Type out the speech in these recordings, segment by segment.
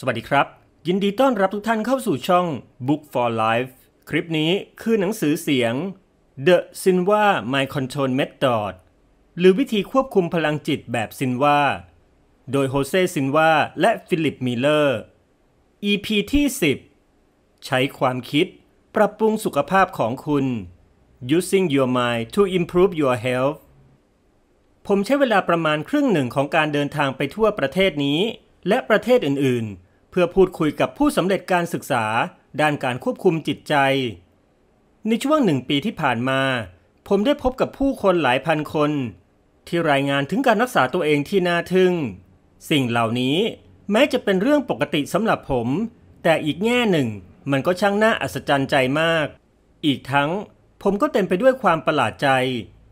สวัสดีครับ ยินดีต้อนรับทุกท่านเข้าสู่ช่อง Book for Life คลิปนี้คือหนังสือเสียง The Sinwa Mind Control Method หรือวิธีควบคุมพลังจิตแบบซินว่าโดยโฮเซซินว่าและฟิลิปมิเลอร์ EP ที่ 10 ใช้ความคิด ปรับปรุงสุขภาพของคุณ Using your mind to improve your health ผมใช้เวลาประมาณครึ่งหนึ่งของการเดินทางไปทั่วประเทศนี้ และประเทศอื่นๆพื่อพูดคุยกับผู้สำเร็จการศึกษา ด้านการควบคุมจิตใจ ในช่วงหนึ่งปีที่ผ่านมา ผมได้พบกับผู้คนหลายพันคน ที่รายงานถึงการรักษาตัวเองที่น่าทึ่ง สิ่งเหล่านี้แม้จะเป็นเรื่องปกติสำหรับผม แต่อีกแง่หนึ่ง มันก็ช่างน่าอัศจรรย์ใจมาก อีกทั้งผมก็เต็มไปด้วยความประหลาดใจ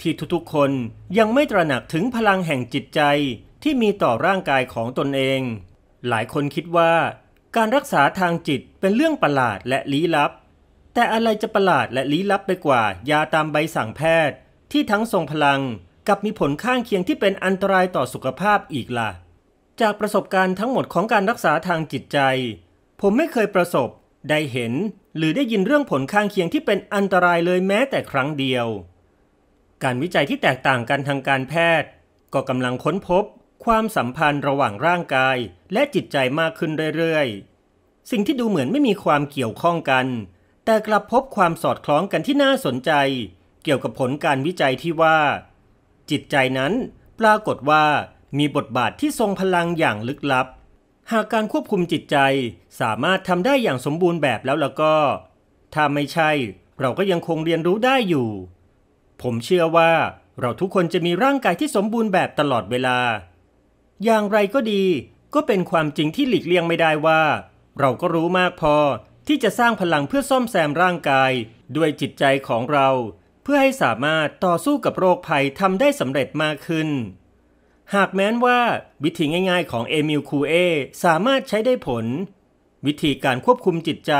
ที่ทุกๆคนยังไม่ตระหนักถึงพลังแห่งจิตใจที่มีต่อร่างกายของตนเองหลายคนคิดว่าการรักษาทางจิตเป็นเรื่องประหลาดและลี้ลับ แต่อะไรจะประหลาดและลี้ลับไปกว่ายาตามใบสั่งแพทย์ ที่ทั้งทรงพลัง กับมีผลข้างเคียงที่เป็นอันตรายต่อสุขภาพอีกละ่ะ จากประสบการณ์ทั้งหมดของการรักษาทางจิตใจ ผมไม่เคยประสบได้เห็น หรือได้ยินเรื่องผลข้างเคียงที่เป็นอันตรายเลยแม้แต่ครั้งเดียว การวิจัยที่แตกต่างกันทางการแพทย์ ก็กำลังค้นพบความสัมพันธ์ระหว่างร่างกายและจิตใจมากขึ้นเรื่อยๆ สิ่งที่ดูเหมือนไม่มีความเกี่ยวข้องกัน แต่กลับพบความสอดคล้องกันที่น่าสนใจ เกี่ยวกับผลการวิจัยที่ว่า จิตใจนั้น ปรากฏว่ามีบทบาทที่ทรงพลังอย่างลึกลับ หากการควบคุมจิตใจสามารถทำได้อย่างสมบูรณ์แบบแล้วแล้วก็ถ้าไม่ใช่เราก็ยังคงเรียนรู้ได้อยู่ ผมเชื่อว่า เราทุกคนจะมีร่างกายที่สมบูรณ์แบบตลอดเวลาอย่างไรก็ดีก็เป็นความจริงที่หลีกเลี่ยงไม่ได้ว่า เราก็รู้มากพอ ที่จะสร้างพลังเพื่อซ่อมแซมร่างกายด้วยจิตใจของเรา เพื่อให้สามารถต่อสู้กับโรคภัยทำได้สำเร็จมากขึ้น หากแม้นว่าวิธีง่ายๆของเอมิลคูเอสามารถใช้ได้ผล วิธีการควบคุมจิตใจ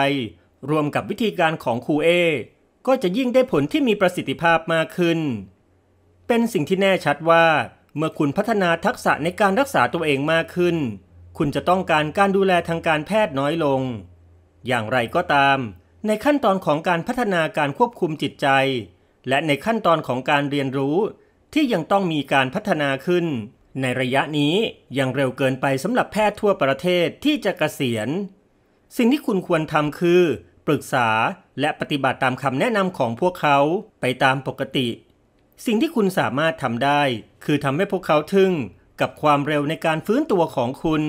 รวมกับวิธีการของคูเอก็จะยิ่งได้ผลที่มีประสิทธิภาพมากขึ้น เป็นสิ่งที่แน่ชัดว่าเมื่อคุณพัฒนาทักษะในการรักษาตัวเองมากขึ้น คุณจะต้องการการดูแลทางการแพทย์น้อยลง อย่างไรก็ตาม ในขั้นตอนของการพัฒนาการควบคุมจิตใจ และในขั้นตอนของการเรียนรู้ ที่ยังต้องมีการพัฒนาขึ้น ในระยะนี้ยังเร็วเกินไปสำหรับแพทย์ทั่วประเทศที่จะกะเกษียณ สิ่งที่คุณควรทำคือ ปรึกษาและปฏิบัติตามคำแนะนำของพวกเขาไปตามปกติสิ่งที่คุณสามารถทำได้ คือทำให้พวกเขาทึ่งกับความเร็วในการฟื้นตัวของคุณ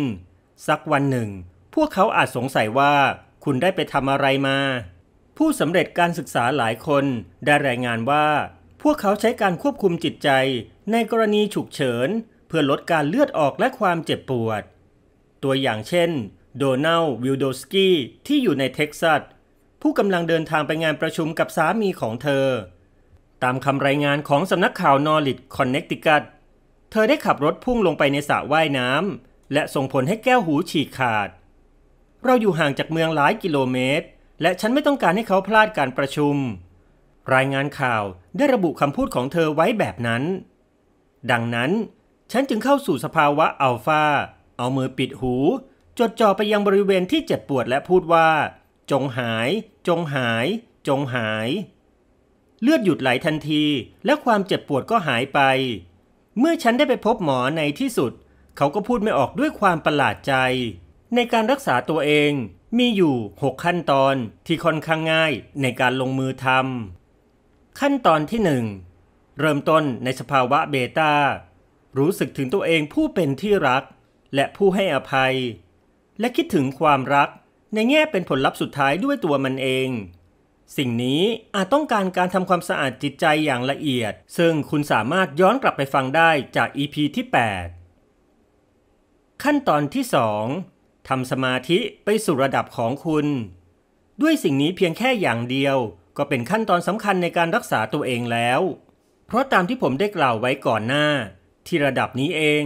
สักวันหนึ่ง พวกเขาอาจสงสัยว่า คุณได้ไปทำอะไรมา ผู้สำเร็จการศึกษาหลายคนได้รายงานว่า พวกเขาใช้การควบคุมจิตใจในกรณีฉุกเฉิน เพื่อลดการเลือดออกและความเจ็บปวด ตัวอย่างเช่นโดนัลวิลโดสกี้ที่อยู่ในเท็กซัสผู้กำลังเดินทางไปงานประชุมกับสามีของเธอตามคำรายงานของสำนักข่าวนอริดคอนเนคติคัตเธอได้ขับรถพุ่งลงไปในสระว่ายน้ำและส่งผลให้แก้วหูฉีกขาด เราอยู่ห่างจากเมืองหลายกิโลเมตรและฉันไม่ต้องการให้เขาพลาดการประชุม รายงานข่าวได้ระบุคำพูดของเธอไว้แบบนั้น ดังนั้น ฉันจึงเข้าสู่สภาวะอัลฟาเอามือปิดหู จดจ่อไปยังบริเวณที่เจ็บปวดและพูดว่า จงหาย จงหาย จงหายเลือดหยุดไหลทันทีและความเจ็บปวดก็หายไป เมื่อฉันได้ไปพบหมอในที่สุด เขาก็พูดไม่ออกด้วยความประหลาดใจ ในการรักษาตัวเองมีอยู่ 6 ขั้นตอนที่ค่อนข้างง่ายในการลงมือทำขั้นตอนที่ 1 เริ่มต้นในสภาวะเบตา้ารู้สึกถึงตัวเองผู้เป็นที่รักและผู้ให้อภัย และคิดถึงความรักในแง่เป็นผลลัพธ์สุดท้ายด้วยตัวมันเองสิ่งนี้อาจต้องการการทำความสะอาดจิตใจอย่างละเอียด ซึ่งคุณสามารถย้อนกลับไปฟังได้จาก EP ที่ 8 ขั้นตอนที่ 2 ทํสมาธิไปสู่ระดับของคุณ ด้วยสิ่งนี้เพียงแค่อย่างเดียว ก็เป็นขั้นตอนสำคัญในการรักษาตัวเองแล้ว เพราะตามที่ผมได้กล่าวไว้ก่อนหน้า ที่ระดับนี้เอง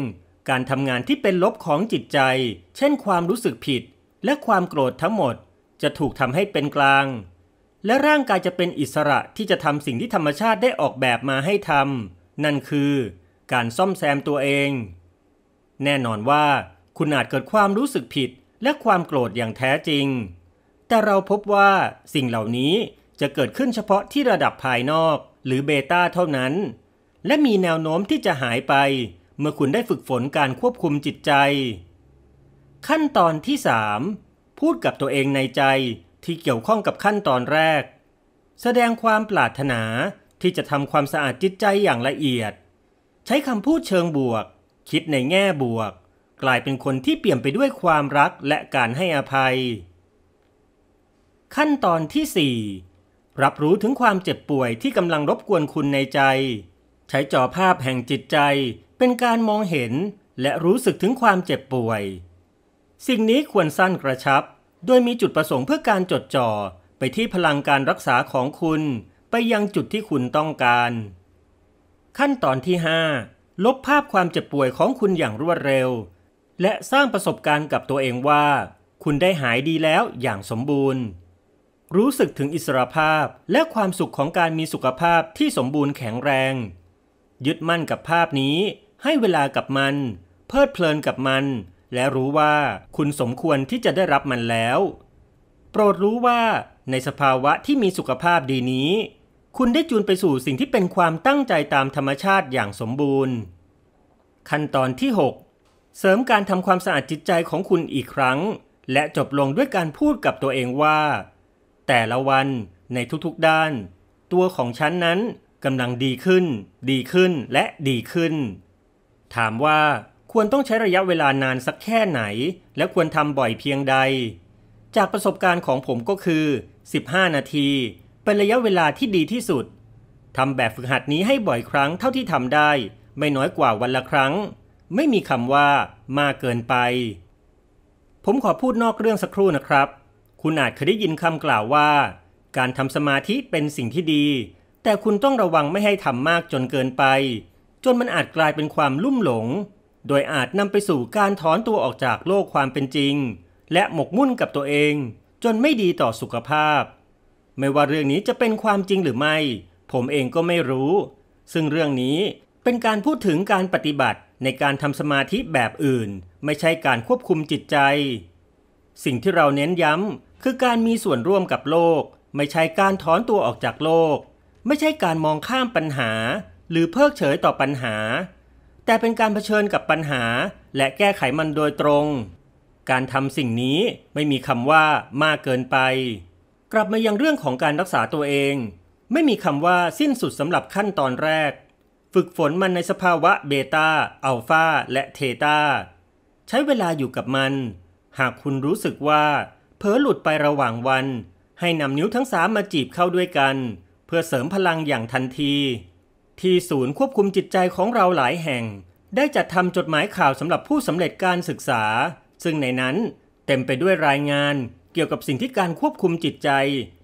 การทำงานที่เป็นลบของจิตใจ เช่น ความรู้สึกผิด และความโกรธทั้งหมด จะถูกทำให้เป็นกลางและร่างกายจะเป็นอิสระที่จะทำสิ่งที่ธรรมชาติได้ออกแบบมาให้ทำ นั่นคือการซ่อมแซมตัวเอง แน่นอนว่า คุณอาจเกิดความรู้สึกผิดและความโกรธอย่างแท้จริง แต่เราพบว่าสิ่งเหล่านี้จะเกิดขึ้นเฉพาะที่ระดับภายนอก หรือเบต้าเท่านั้น และมีแนวโน้มที่จะหายไป เมื่อคุณได้ฝึกฝนการควบคุมจิตใจ ขั้นตอนที่ 3 พูดกับตัวเองในใจที่เกี่ยวข้องกับขั้นตอนแรก แสดงความปรารถนาที่จะทำความสะอาดจิตใจอย่างละเอียด ใช้คำพูดเชิงบวก คิดในแง่บวก กลายเป็นคนที่เปลี่ยนไปด้วยความรักและการให้อภัย ขั้นตอนที่ 4 รับรู้ถึงความเจ็บป่วย ที่กำลังรบกวนคุณในใจ ใช้จอภาพแห่งจิตใจ เป็นการมองเห็นและรู้สึกถึงความเจ็บป่วย สิ่งนี้ควรสั้นกระชับโดยมีจุดประสงค์เพื่อการจดจ่อไปที่พลังการรักษาของคุณ ไปยังจุดที่คุณต้องการ ขั้นตอนที่ 5 ลบภาพความเจ็บป่วยของคุณอย่างรวดเร็ว และสร้างประสบการณ์กับตัวเองว่า คุณได้หายดีแล้วอย่างสมบูรณ์ รู้สึกถึงอิสรภาพและความสุขของการมีสุขภาพที่สมบูรณ์แข็งแรงยึดมั่นกับภาพนี้ ให้เวลากับมัน เพลิดเพลินกับมันและรู้ว่าคุณสมควรที่จะได้รับมันแล้ว โปรดรู้ว่า ในสภาวะที่มีสุขภาพดีนี้ คุณได้จูนไปสู่สิ่งที่เป็นความตั้งใจตามธรรมชาติอย่างสมบูรณ์ ขั้นตอนที่ 6 เสริมการทำความสะอาดจิตใจของคุณอีกครั้ง และจบลงด้วยการพูดกับตัวเองว่า แต่ละวันในทุกๆด้าน ตัวของฉันนั้นกำลังดีขึ้น ดีขึ้นและดีขึ้น ถามว่าควรต้องใช้ระยะเวลานานสักแค่ไหน และควรทำบ่อยเพียงใด จากประสบการณ์ของผมก็คือ 15 นาที เป็นระยะเวลาที่ดีที่สุด ทำแบบฝึกหัดนี้ให้บ่อยครั้งเท่าที่ทำได้ ไม่น้อยกว่าวันละครั้ง ไม่มีคำว่ามากเกินไป ผมขอพูดนอกเรื่องสักครู่นะครับ คุณอาจเคยได้ยินคำกล่าวว่า การทำสมาธิเป็นสิ่งที่ดี แต่คุณต้องระวังไม่ให้ทำมากจนเกินไป จนมันอาจกลายเป็นความลุ่มหลงโดยอาจนำไปสู่การถอนตัวออกจากโลกความเป็นจริง และหมกมุ่นกับตัวเอง จนไม่ดีต่อสุขภาพ ไม่ว่าเรื่องนี้จะเป็นความจริงหรือไม่ ผมเองก็ไม่รู้ ซึ่งเรื่องนี้เป็นการพูดถึงการปฏิบัติในการทำสมาธิแบบอื่น ไม่ใช่การควบคุมจิตใจ สิ่งที่เราเน้นย้ำคือการมีส่วนร่วมกับโลก ไม่ใช่การถอนตัวออกจากโลก ไม่ใช่การมองข้ามปัญหา หรือเพิกเฉยต่อปัญหาแต่เป็นการเผชิญกับปัญหาและแก้ไขมันโดยตรง การทำสิ่งนี้ไม่มีคำว่ามากเกินไป กลับมายังเรื่องของการรักษาตัวเอง ไม่มีคำว่าสิ้นสุดสำหรับขั้นตอนแรก ฝึกฝนมันในสภาวะเบตา้าอัลฟาและเทตาใช้เวลาอยู่กับมัน หากคุณรู้สึกว่าเผลอหลุดไประหว่างวัน ให้นำนิ้วทั้งสามมาจีบเข้าด้วยกัน เพื่อเสริมพลังอย่างทันทีที่ศูนย์ควบคุมจิตใจของเราหลายแห่ง ได้จัดทำจดหมายข่าวสำหรับผู้สำเร็จการศึกษา ซึ่งในนั้นเต็มไปด้วยรายงานเกี่ยวกับสิ่งที่การควบคุมจิตใจ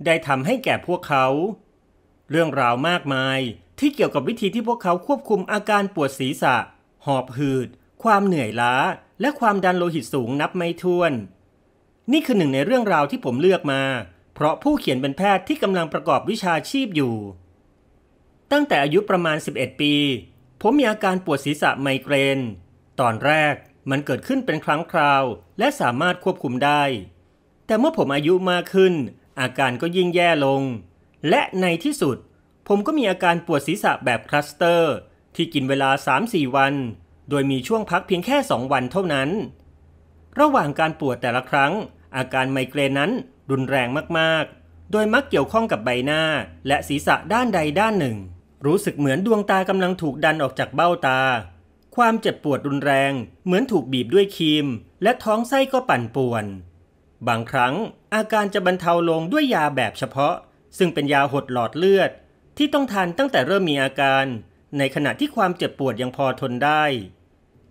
ได้ทำให้แก่พวกเขา เรื่องราวมากมายที่เกี่ยวกับวิธีที่พวกเขาควบคุมอาการปวดศีรษะ หอบหืด ความเหนื่อยล้า และความดันโลหิตสูงนับไม่ถ้วน นี่คือหนึ่งในเรื่องราวที่ผมเลือกมา เพราะผู้เขียนเป็นแพทย์ที่กำลังประกอบวิชาชีพอยู่ตั้งแต่อายุประมาณ 11 ปี ผมมีอาการปวดศีรษะไมเกรน ตอนแรกมันเกิดขึ้นเป็นครั้งคราวและสามารถควบคุมได้ แต่เมื่อผมอายุมากขึ้น อาการก็ยิ่งแย่ลง และในที่สุด ผมก็มีอาการปวดศีรษะแบบคลัสเตอร์ที่กินเวลา 3-4 วัน โดยมีช่วงพักเพียงแค่ 2 วันเท่านั้น ระหว่างการปวดแต่ละครั้ง อาการไมเกรนนั้นรุนแรงมากๆ โดยมักเกี่ยวข้องกับใบหน้าและศีรษะด้านใดด้านหนึ่งรู้สึกเหมือนดวงตากำลังถูกดันออกจากเบ้าตา ความเจ็บปวดรุนแรงเหมือนถูกบีบด้วยคีม และท้องไส้ก็ปั่นป่วน บางครั้งอาการจะบรรเทาลงด้วยยาแบบเฉพาะซึ่งเป็นยาหดหลอดเลือดที่ต้องทานตั้งแต่เริ่มมีอาการในขณะที่ความเจ็บปวดยังพอทนได้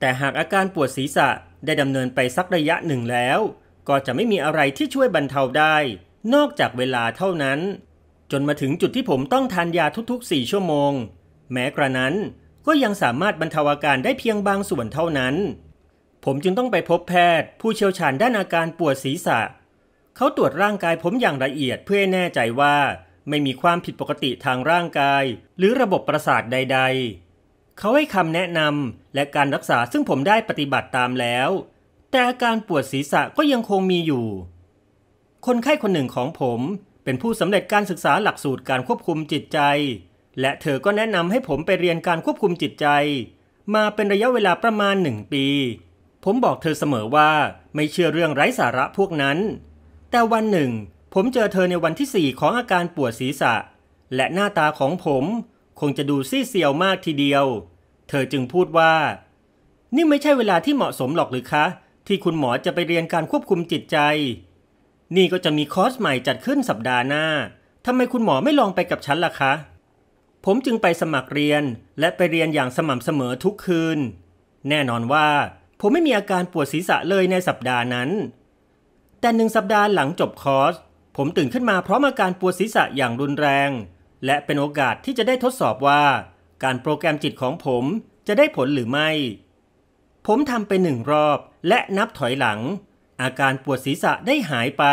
แต่หากอาการปวดศีรษะได้ดำเนินไปสักระยะหนึ่งแล้ว ก็จะไม่มีอะไรที่ช่วยบรรเทาได้นอกจากเวลาเท่านั้นจนมาถึงจุดที่ผมต้องทานยาทุกๆ4ชั่วโมง แม้กระนั้นก็ยังสามารถบรรเทาอาการได้เพียงบางส่วนเท่านั้น ผมจึงต้องไปพบแพทย์ผู้เชี่ยวชาญด้านอาการปวดศีรษะ เขาตรวจร่างกายผมอย่างละเอียดเพื่อแน่ใจว่า ไม่มีความผิดปกติทางร่างกายหรือระบบประสาทใดๆ เขาให้คำแนะนำและการรักษาซึ่งผมได้ปฏิบัติตามแล้ว แต่อาการปวดศีรษะก็ยังคงมีอยู่ คนไข้คนหนึ่งของผมเป็นผู้สำเร็จการศึกษาหลักสูตรการควบคุมจิตใจ และเธอก็แนะนำให้ผมไปเรียนการควบคุมจิตใจ มาเป็นระยะเวลาประมาณหนึ่งปี ผมบอกเธอเสมอว่าไม่เชื่อเรื่องไร้สาระพวกนั้น แต่วันหนึ่ง ผมเจอเธอในวันที่สี่ของอาการปวดศีรษะ และหน้าตาของผม คงจะดูซีเซียวมากทีเดียว เธอจึงพูดว่า นี่ไม่ใช่เวลาที่เหมาะสมหรอกหรือคะ ที่คุณหมอจะไปเรียนการควบคุมจิตใจนี่ก็จะมีคอร์สใหม่จัดขึ้นสัปดาห์หน้า ทำไมคุณหมอไม่ลองไปกับฉันล่ะคะ ผมจึงไปสมัครเรียนและไปเรียนอย่างสม่ำเสมอทุกคืน แน่นอนว่าผมไม่มีอาการปวดศีรษะเลยในสัปดาห์นั้น แต่หนึ่งสัปดาห์หลังจบคอร์สผมตื่นขึ้นมาพร้อมอาการปวดศีรษะอย่างรุนแรง และเป็นโอกาสที่จะได้ทดสอบว่า การโปรแกรมจิตของผมจะได้ผลหรือไม่ ผมทำไปหนึ่งรอบและนับถอยหลังอาการปวดศีรษะได้หายไป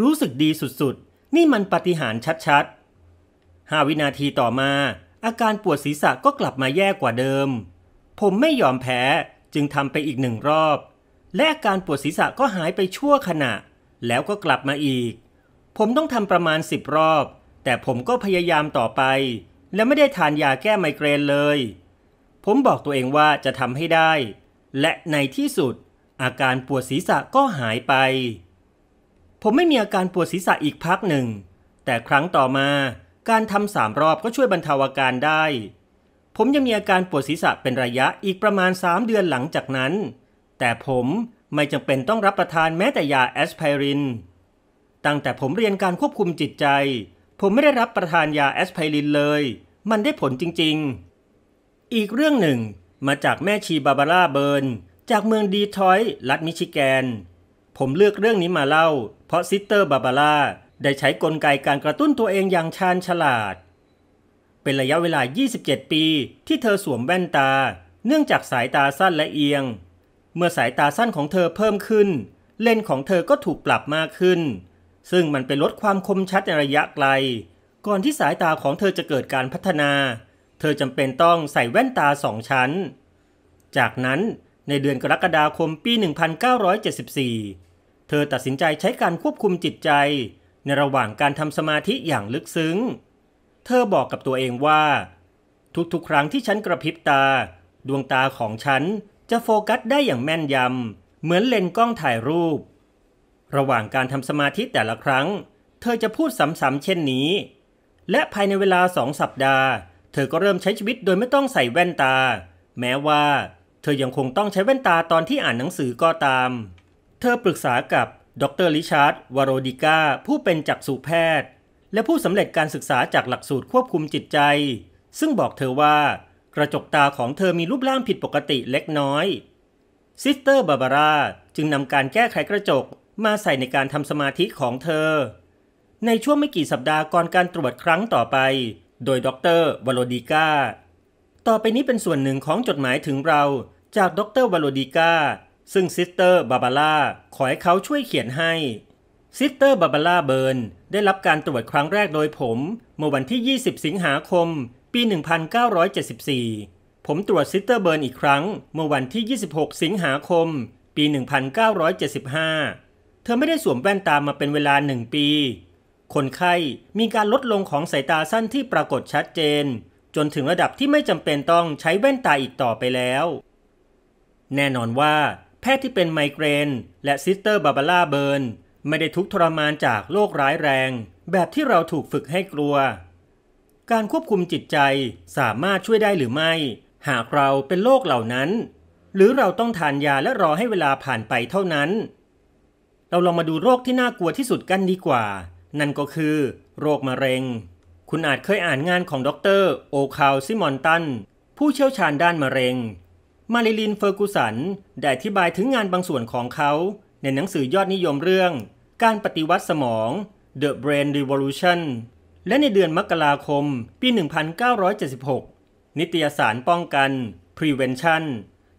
รู้สึกดีสุดๆ นี่มันปฏิหารชัดๆห้าวินาทีต่อมา อาการปวดศีรษะก็กลับมาแย่กว่าเดิม ผมไม่ยอมแพ้ จึงทำไปอีกหนึ่งรอบ และอาการปวดศีรษะก็หายไปชั่วขณะ แล้วก็กลับมาอีก ผมต้องทำประมาณสิบรอบ แต่ผมก็พยายามต่อไป และไม่ได้ทานยาแก้ไมเกรนเลย ผมบอกตัวเองว่าจะทำให้ได้ และในที่สุดอาการปวดศีรษะก็หายไป ผมไม่มีอาการปวดศีรษะอีกพักหนึ่ง แต่ครั้งต่อมาการทำสามรอบก็ช่วยบรรเทาอาการได้ ผมยังมีอาการปวดศีรษะเป็นระยะอีกประมาณ3เดือนหลังจากนั้น แต่ผมไม่จำเป็นต้องรับประทานแม้แต่ยาแอสไพริน ตั้งแต่ผมเรียนการควบคุมจิตใจ ผมไม่ได้รับประทานยาแอสไพรินเลย มันได้ผลจริงๆ อีกเรื่องหนึ่ง มาจากแม่ชีบาบาร่าเบิร์นจากเมือง ดีทรอยต์รัฐมิชิแกน ผมเลือกเรื่องนี้มาเล่า เพราะซิสเตอร์บาบาร่าได้ใช้กลไกการกระตุ้นตัวเองอย่างชาญฉลาด เป็นระยะเวลา 27 ปี ที่เธอสวมแว่นตา เนื่องจากสายตาสั้นและเอียง เมื่อสายตาสั้นของเธอเพิ่มขึ้น เลนของเธอก็ถูกปรับมากขึ้น ซึ่งมันเป็นลดความคมชัดในระยะไกล ก่อนที่สายตาของเธอจะเกิดการพัฒนา เธอจำเป็นต้องใส่แว่นตาสองชั้น จากนั้นในเดือนกรกฎาคมปี 1974 เธอตัดสินใจใช้การควบคุมจิตใจ ในระหว่างการทำสมาธิอย่างลึกซึ้ง เธอบอกกับตัวเองว่า ทุกๆครั้งที่ฉันกระพริบตา ดวงตาของฉัน จะโฟกัสได้อย่างแม่นยำ เหมือนเลนกล้องถ่ายรูป ระหว่างการทำสมาธิแต่ละครั้ง เธอจะพูดซ้ำๆเช่นนี้ และภายในเวลาสองสัปดาห์ เธอก็เริ่มใช้ชีวิตโดยไม่ต้องใส่แว่นตา แม้ว่าเธอยังคงต้องใช้แว่นตาตอนที่อ่านหนังสือก็ตาม เธอปรึกษากับดรริชาร์ดวารดิก้าผู้เป็นจักษุแพทย์ และผู้สำเร็จการศึกษาจากหลักสูตรควบคุมจิตใจ ซึ่งบอกเธอว่ากระจกตาของเธอมีรูปร่างผิดปกติเล็กน้อยซิสเตอร์บาบาร่าจึงนำการแก้ไขกระจกมาใส่ในการทำสมาธิของเธอ ในช่วงไม่กี่สัปดาห์ก่อนการตรวจครั้งต่อไป โดยดรวารดิก้าต่อไปนี้เป็นส่วนหนึ่งของจดหมายถึงเรา จากดรวโลดิก้าซึ่งซิสเตอร์บาบาร่าขอให้เขาช่วยเขียนให้ซิสเตอร์บาบาร่าเบิร์นได้รับการตรวจครั้งแรกโดยผม เมื่อวันที่ 20 สิงหาคม ปี 1974 ผมตรวจซิสเตอร์เบิร์นอีกครั้ง เมื่อวันที่ 26 สิงหาคม ปี 1975 เธอไม่ได้สวมแว่นตามมาเป็นเวลาหนึ่งปี คนไข้ มีการลดลงของสายตาสั้นที่ปรากฏชัดเจนจนถึงระดับที่ไม่จำเป็นต้องใช้แว่นตาอีกต่อไปแล้ว แน่นอนว่าแพทย์ที่เป็นไมเกรน และซิสเตอร์บาบาร่าเบิร์นไม่ได้ทุกทรมานจากโรคร้ายแรง แบบที่เราถูกฝึกให้กลัว การควบคุมจิตใจสามารถช่วยได้หรือไม่ หากเราเป็นโรคเหล่านั้น หรือเราต้องทานยาและรอให้เวลาผ่านไปเท่านั้น เราลองมาดูโรคที่น่ากลัวที่สุดกันดีกว่า นั่นก็คือ โรคมะเร็งคุณอาจเคยอ่านงานของดรโอคาลซิมอนตัน ผู้เชี่ยวชาญด้านมะเร็ง มาริลินเฟอร์กูสัน ได้อธิบายถึงงานบางส่วนของเขา ในหนังสือยอดนิยมเรื่องการปฏิวัติสมอง The Brain Revolution และในเดือนมกราคมปี 1976 นิตยสารป้องกัน Prevention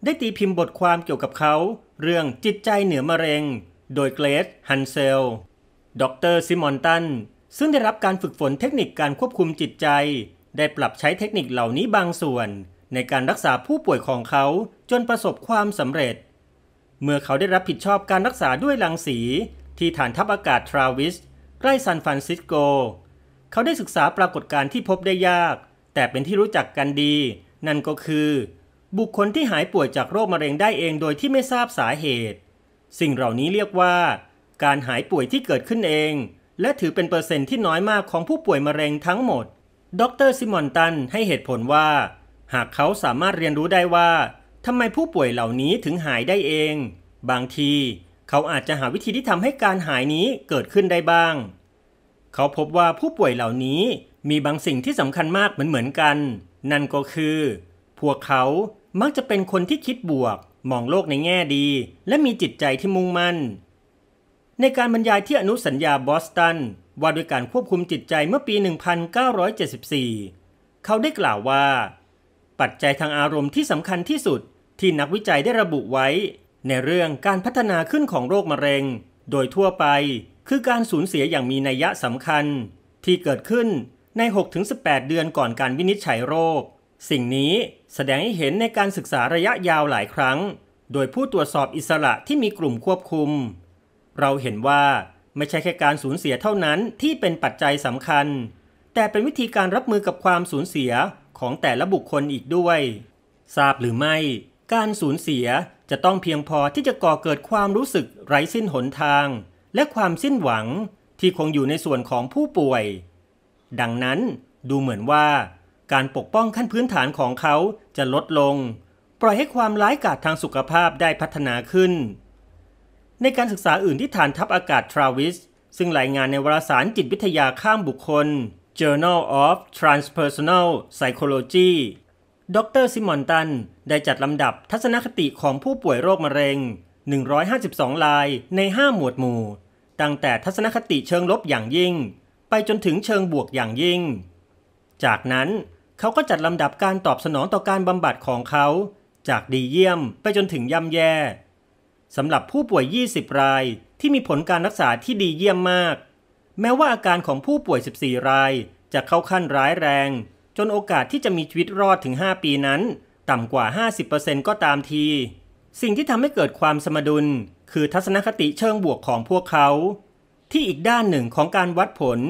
ได้ตีพิมพ์บทความเกี่ยวกับเขา เรื่องจิตใจเหนือมะเร็ง โดยเกรซฮันเซลดรซิมอนตันซึ่งได้รับการฝึกฝนเทคนิคการควบคุมจิตใจ ได้ปรับใช้เทคนิคเหล่านี้บางส่วน ในการรักษาผู้ป่วยของเขาจนประสบความสำเร็จ เมื่อเขาได้รับผิดชอบการรักษาด้วยรังสี ที่ฐานทัพอากาศทราวิส ใกล้ซานฟรานซิสโก เขาได้ศึกษาปรากฏการณ์ที่พบได้ยาก แต่เป็นที่รู้จักกันดี นั่นก็คือ บุคคลที่หายป่วยจากโรคมะเร็งได้เองโดยที่ไม่ทราบสาเหตุ สิ่งเหล่านี้เรียกว่า การหายป่วยที่เกิดขึ้นเองและถือเป็นเปอร์เซ็นต์ที่น้อยมากของผู้ป่วยมะเร็งทั้งหมด ดรซิมอนตันให้เหตุผลว่า หากเขาสามารถเรียนรู้ได้ว่าทำไมผู้ป่วยเหล่านี้ถึงหายได้เอง บางที เขาอาจจะหาวิธีที่ทำให้การหายนี้เกิดขึ้นได้บ้าง เขาพบว่าผู้ป่วยเหล่านี้มีบางสิ่งที่สำคัญมากเหมือนเหมือนกัน นั่นก็คือ พวกเขามักจะเป็นคนที่คิดบวก มองโลกในแง่ดี และมีจิตใจที่มุ่งมั่นในการบรรยายที่อนุสัญญาบอสตันว่าด้วยการควบคุมจิตใจเมื่อปี 1974 เขาได้กล่าวว่า ปัจจัยทางอารมณ์ที่สำคัญที่สุดที่นักวิจัยได้ระบุไว้ในเรื่องการพัฒนาขึ้นของโรคมะเร็งโดยทั่วไปคือการสูญเสียอย่างมีนัยสำคัญที่เกิดขึ้นใน 6-18 เดือนก่อนการวินิจฉัยโรค สิ่งนี้แสดงให้เห็นในการศึกษาระยะยาวหลายครั้ง โดยผู้ตรวจสอบอิสระที่มีกลุ่มควบคุมเราเห็นว่าไม่ใช่แค่การสูญเสียเท่านั้นที่เป็นปัจจัยสำคัญ แต่เป็นวิธีการรับมือกับความสูญเสียของแต่ละบุคคลอีกด้วย ทราบหรือไม่ การสูญเสียจะต้องเพียงพอที่จะก่อเกิดความรู้สึกไร้สิ้นหนทาง และความสิ้นหวังที่คงอยู่ในส่วนของผู้ป่วย ดังนั้นดูเหมือนว่าการปกป้องขั้นพื้นฐานของเขาจะลดลงปล่อยให้ความร้ายกาจทางสุขภาพได้พัฒนาขึ้นในการศึกษาอื่นที่ฐานทัพอากาศ ทราวิส ซึ่งรายงานในวารสารจิตวิทยาข้ามบุคคล Journal of Transpersonal Psychology ดรซิมอนตัน ได้จัดลำดับทัศนคติของผู้ป่วยโรคมะเร็ง 152รายใน 5 หมวดหมู่ ตั้งแต่ทัศนคติเชิงลบอย่างยิ่ง ไปจนถึงเชิงบวกอย่างยิ่ง จากนั้นเขาก็จัดลำดับการตอบสนองต่อการบำบัดของเขา จากดีเยี่ยมไปจนถึงย่ำแย่สำหรับผู้ป่วย 20 ราย ที่มีผลการรักษาที่ดีเยี่ยมมาก แม้ว่าอาการของผู้ป่วย 14 รายจะเข้าขั้นร้ายแรง จนโอกาสที่จะมีชีวิตรอดถึง 5 ปีนั้น ต่ำกว่า 50%ก็ตามที สิ่งที่ทำให้เกิดความสมดุล คือทัศนคติเชิงบวกของพวกเขา ที่อีกด้านหนึ่งของการวัดผล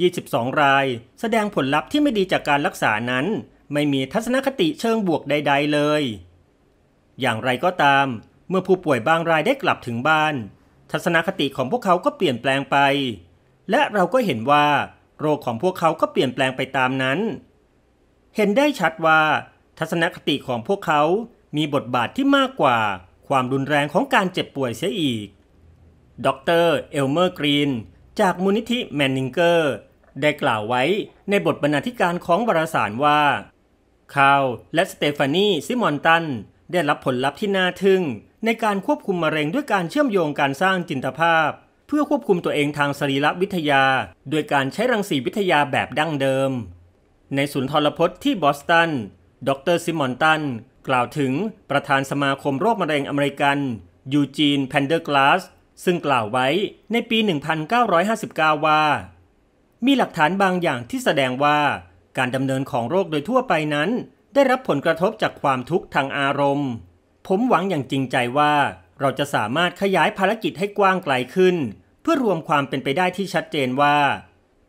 22 ราย แสดงผลลัพธ์ที่ไม่ดีจากการรักษานั้น ไม่มีทัศนคติเชิงบวกใดๆ เลย อย่างไรก็ตามเมื่อผู้ป่วยบางรายได้กลับถึงบ้าน ทัศนคติของพวกเขาก็เปลี่ยนแปลงไป และเราก็เห็นว่า โรคของพวกเขาก็เปลี่ยนแปลงไปตามนั้น เห็นได้ชัดว่า ทัศนคติของพวกเขามีบทบาทที่มากกว่า ความรุนแรงของการเจ็บป่วยเสียอีกดรเอลเมอร์กรีนจากมูลนิธิแมนนิงเกอร์ ได้กล่าวไว้ในบทบรรณาธิการของวารสารว่าคาวและสเตฟานีซิมอนตันได้รับผลลัพธ์ที่น่าทึ่งในการควบคุมมะเร็งด้วยการเชื่อมโยงการสร้างจินตภาพ เพื่อควบคุมตัวเองทางสรีรวิทยา โดยการใช้รังสีวิทยาแบบดั้งเดิม ในศูนย์ทรพจน์ที่บอสตันดรซิมอนตัน กล่าวถึงประธานสมาคมโรคมะเร็งอเมริกัน ยูจีนแพนเดอร์กลาส ซึ่งกล่าวไว้ในปี 1959 ว่า มีหลักฐานบางอย่างที่แสดงว่า การดำเนินของโรคโดยทั่วไปนั้น ได้รับผลกระทบจากความทุกข์ทางอารมณ์ผมหวังอย่างจริงใจว่าเราจะสามารถขยายภารกิจให้กว้างไกลขึ้น เพื่อรวมความเป็นไปได้ที่ชัดเจนว่า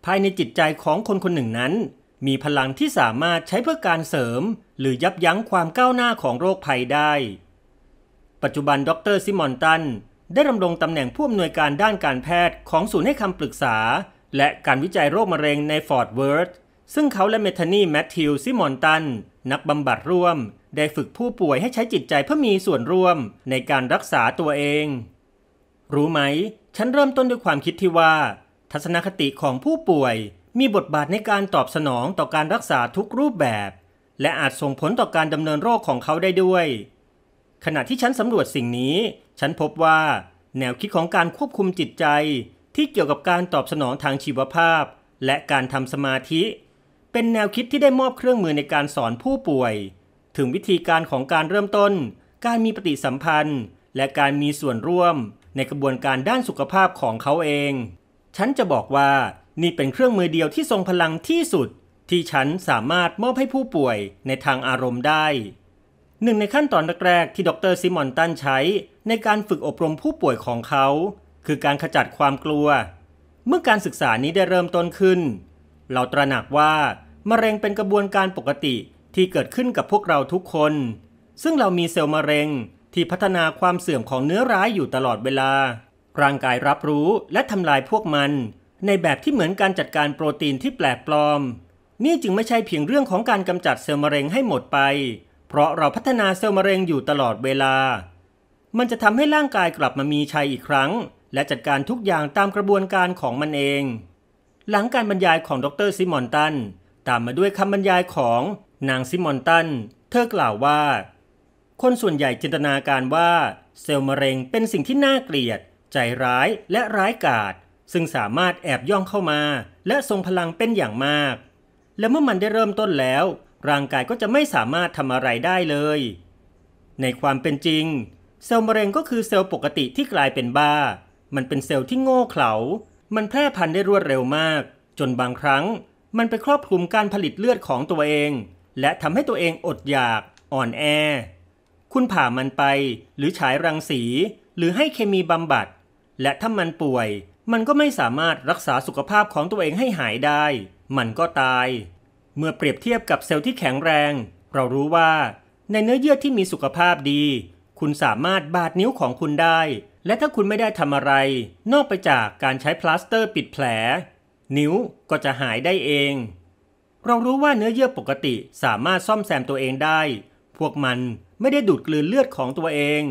ภายในจิตใจของคนคนหนึ่งนั้น มีพลังที่สามารถใช้เพื่อการเสริมหรือยับยั้งความก้าวหน้าของโรคภัยได้ ปัจจุบันดรซิมอนตัน ได้ดำรงตำแหน่งผู้อำนวยการด้านการแพทย์ของศูนย์ให้คำปรึกษาและการวิจัยโรคมะเร็งในฟอร์ดเวิร์ดซึ่งเขาและเมทานีแมทธิวซิมอนตันนักบำบัดร่วมได้ฝึกผู้ป่วยให้ใช้จิตใจเพื่อมีส่วนร่วมในการรักษาตัวเอง รู้ไหม ฉันเริ่มต้นด้วยความคิดที่ว่า ทัศนคติของผู้ป่วยมีบทบาทในการตอบสนองต่อการรักษาทุกรูปแบบ และอาจส่งผลต่อการดำเนินโรคของเขาได้ด้วย ขณะที่ฉันสำรวจสิ่งนี้ ฉันพบว่า แนวคิดของการควบคุมจิตใจที่เกี่ยวกับการตอบสนองทางชีวภาพ และการทำสมาธิ เป็นแนวคิดที่ได้มอบเครื่องมือในการสอนผู้ป่วยถึงวิธีการของการเริ่มต้น การมีปฏิสัมพันธ์ และการมีส่วนร่วมในกระบวนการด้านสุขภาพของเขาเอง ฉันจะบอกว่านี่เป็นเครื่องมือเดียวที่ทรงพลังที่สุดที่ฉันสามารถมอบให้ผู้ป่วยในทางอารมณ์ได้ หนึ่งในขั้นตอนแรกๆที่ดรซิมอนตันใช้ในการฝึกอบรมผู้ป่วยของเขา คือการขจัดความกลัว เมื่อการศึกษานี้ได้เริ่มต้นขึ้น เราตระหนักว่า มะเร็งเป็นกระบวนการปกติที่เกิดขึ้นกับพวกเราทุกคน ซึ่งเรามีเซลล์มะเร็ง ที่พัฒนาความเสื่อมของเนื้อร้ายอยู่ตลอดเวลา ร่างกายรับรู้และทำลายพวกมัน ในแบบที่เหมือนการจัดการโปรตีนที่แปลกปลอม นี่จึงไม่ใช่เพียงเรื่องของการกำจัดเซลล์มะเร็งให้หมดไป เพราะเราพัฒนาเซลล์มะเร็งอยู่ตลอดเวลา มันจะทำให้ร่างกายกลับมามีชัยอีกครั้ง และจัดการทุกอย่างตามกระบวนการของมันเอง หลังการบรรยายของดรซิมอนตันตามมาด้วยคำบรรยายของนางซิมอนตัน เธอกล่าวว่า คนส่วนใหญ่จินตนาการว่าเซลล์มะเร็งเป็นสิ่งที่น่าเกลียด ใจร้ายและร้ายกาจ ซึ่งสามารถแอบย่องเข้ามา และทรงพลังเป็นอย่างมาก และเมื่อมันได้เริ่มต้นแล้ว ร่างกายก็จะไม่สามารถทำอะไรได้เลย ในความเป็นจริง เซลล์มะเร็งก็คือเซลล์ปกติที่กลายเป็นบ้า มันเป็นเซลล์ที่โง่เขลา มันแพร่พันธุ์ได้รวดเร็วมาก จนบางครั้ง มันไปครอบคลุมการผลิตเลือดของตัวเองและทำให้ตัวเองอดอยากอ่อนแอ คุณผ่ามันไปหรือฉายรังสี หรือให้เคมีบำบัดและถ้ามันป่วย มันก็ไม่สามารถรักษาสุขภาพของตัวเองให้หายได้ มันก็ตาย เมื่อเปรียบเทียบกับเซลล์ที่แข็งแรง เรารู้ว่าในเนื้อเยื่อที่มีสุขภาพดี คุณสามารถบาดนิ้วของคุณได้ และถ้าคุณไม่ได้ทำอะไร นอกไปจากการใช้พลาสเตอร์ปิดแผล นิ้วก็จะหายได้เองเรารู้ว่าเนื้อเยื่อปกติสามารถซ่อมแซมตัวเองได้ พวกมันไม่ได้ดูดกลืนเลือดของตัวเอง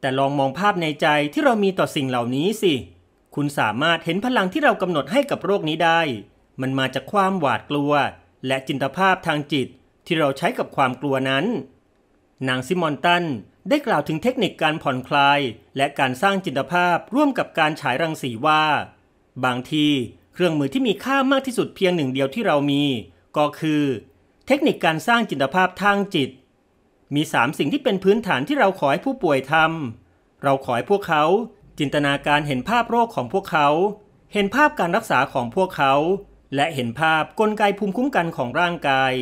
แต่ลองมองภาพในใจที่เรามีต่อสิ่งเหล่านี้สิ คุณสามารถเห็นพลังที่เรากำหนดให้กับโรคนี้ได้ มันมาจากความหวาดกลัว และจินตภาพทางจิตที่เราใช้กับความกลัวนั้น นางซิมอนตันได้กล่าวถึงเทคนิคการผ่อนคลาย และการสร้างจินตภาพร่วมกับการฉายรังสีว่า บางทีเครื่องมือที่มีค่ามากที่สุดเพียงหนึ่งเดียวที่เรามี ก็คือ เทคนิคการสร้างจินตภาพทางจิต มี 3 สิ่งที่เป็นพื้นฐานที่เราขอให้ผู้ป่วยทำ เราขอให้พวกเขา จินตนาการเห็นภาพโรคของพวกเขา เห็นภาพการรักษาของพวกเขา และเห็นภาพกลไกภูมิคุ้มกันของร่างกาย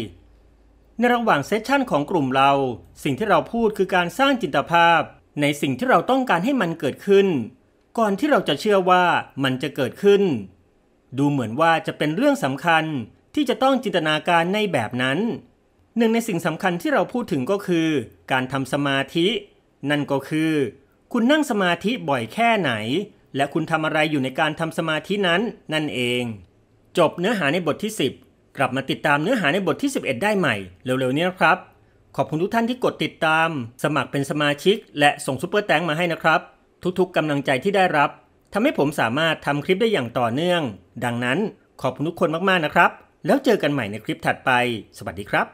ในระหว่างเซสชันของกลุ่มเรา สิ่งที่เราพูดคือการสร้างจินตภาพในสิ่งที่เราต้องการให้มันเกิดขึ้น ก่อนที่เราจะเชื่อว่ามันจะเกิดขึ้นดูเหมือนว่าจะเป็นเรื่องสำคัญที่จะต้องจินตนาการในแบบนั้น หนึ่งในสิ่งสำคัญที่เราพูดถึงก็คือการทำสมาธิ นั่นก็คือคุณนั่งสมาธิบ่อยแค่ไหน และคุณทำอะไรอยู่ในการทำสมาธินั้น นั่นเอง จบเนื้อหาในบทที่ 10 กลับมาติดตามเนื้อหาในบทที่ 11 ได้ใหม่เร็วๆ นี้นะครับ ขอบคุณทุกท่านที่กดติดตาม สมัครเป็นสมาชิก และส่งซุปเปอร์แตงมาให้นะครับ ทุกๆกำลังใจที่ได้รับทำให้ผมสามารถทำคลิปได้อย่างต่อเนื่อง ดังนั้นขอบคุณทุกคนมากๆนะครับ แล้วเจอกันใหม่ในคลิปถัดไป สวัสดีครับ